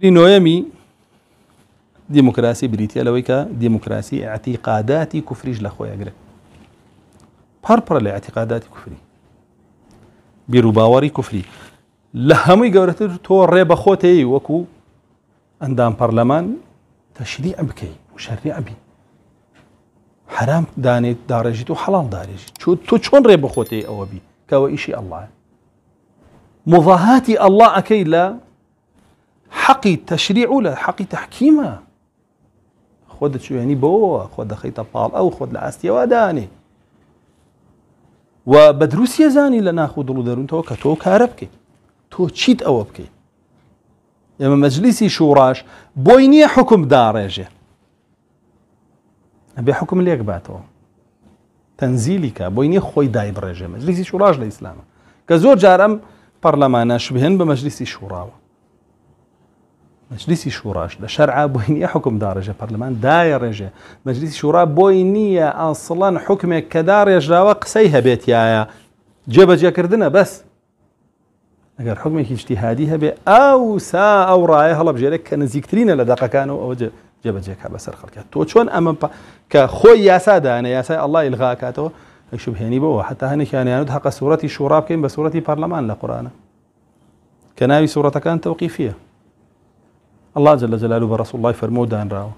في نويمي ديمقراسي بريتيا لويكا ديمقراسي اعتقاداتي كفريج لخويا غير بربر الاعتقادات كفري بروباوري كفري لهمي قولت تو ريبا خوتي وكو اندام برلمان تشريع بكي مشريع بي حرام داني دارجتو حلال دارجي شو تو شون ريبا خوتي او بي كو ايشي الله مضاهاتي الله اكيد حقي تشريع ولا حقي تحكيمه خود شو يعني بو خود خيطة بال أو خود ئاستیەوە وداني و بە زاني زانی لە ناخو دڵ تو دەروونتەوە کە تۆ کارە بکەیت تۆ چیت ئەوە بکەیت ئێمە أبي حكم بۆی نییە حکم بويني خوي حکم لێک مجلسي تەنزیلیکە بۆی كزور جارم برلمانا شبهن بمجلسي شوراوه مەجلیسی شوڕاش لە حكم بۆی برلمان حکمدارێژە پەرلەمان دایەڕێژێ مەجلیسی أصلا بۆی نییە ئاسڵەن حکمێک کەدا ڕێژراوە قسەی هەبێتیایە جێبەجێکردنە بەس ئەگەر حکمێکی اجتیهادی هەبێ ئەو سا ئەو ڕایە كان کە نزیکترینە لە او و ئەوە جێبەجێکا بەسەر خەڵکە تۆ چۆن ئەمە کە خۆی یاسادانە یاسای ئەلله ئلغاکاتەوە شبهێنی بەوە حتا هەنێکیانیانت حقە سوورەتی شوڕا بکەین بە سوورەتی پەرلەمان لە قورانە کە ناوی سوورەتەکان تەوقیفیە الله جل جلاله برسول بە ڕسوڵ لای فەرمۆ دانراوە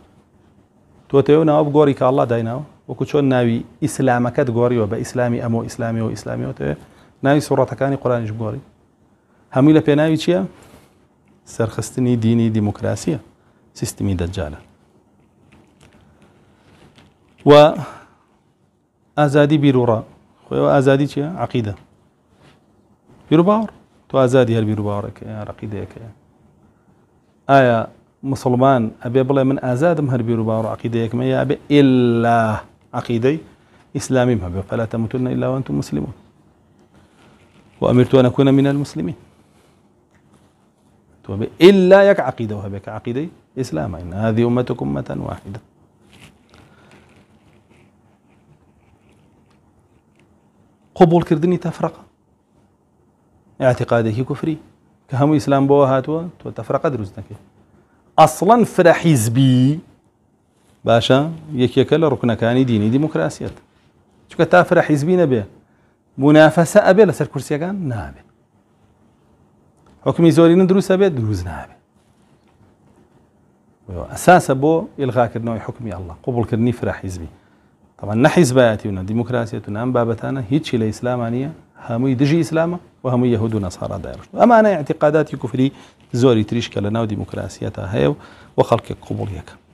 تۆ تەوە ناوە بگۆری کە ئەڵلا دایناوە وەکو چۆن ناوی ئیسلامەکەت گۆریەوە بە ئیسلامی امو ئیسلامی و ئیسلامیەوە تەوێ ناوی سوڕەتەکانی قۆرانیش بگۆری هەمووی لە پێناوی چییە؟ سەرخستنی دینی دیموکراسیە سیستمی دەجارە و ئازادی بیرروڕە خۆەوە ئازادی چیە؟ عقیدە بیرروباوەڕ تو ئازادی هەر بیرروباوەڕێکە ڕقیدەیەەکەە آية مسلمان أبي بلا من أزاد مهر بیر و باوەڕ عقیدەیەکمە یا إلا عقيدة إسلامي ئیسلامیم فلا تموتن إلا وأنتم مسلمون وأمرت أن أكون من المسلمين إلا يك عقيدة وهبك عقيدة إسلام إن هذه أمتكم أمة واحدة قبول كردني تفرق اعتقاده كفري كهمو اسلام بو هاتوا تو تفرقة دروز اصلا فرا حزبي باشا يكيك ركن كاني يعني ديني ديموكراسيات شو كتا فرا حزبي نبي منافسة ابي لسر كرسي كان نابي حكمي زورين دروس ابي دروز نابي أساسا بو الغاء كرنو حكمي الله قبل كرني فرا حزبي طبعا نحزباتي ونا ديموكراسيات ونام بابتانا هيتشي لاسلامانيه هموی دژی اسلامه و هموی یهود و نصارا نەسارا اما ئەمانە اعتقاداتی کفری زوری تریش کلا ناو دیموکراسیەتە هیو و خلق قوبڵ یەکە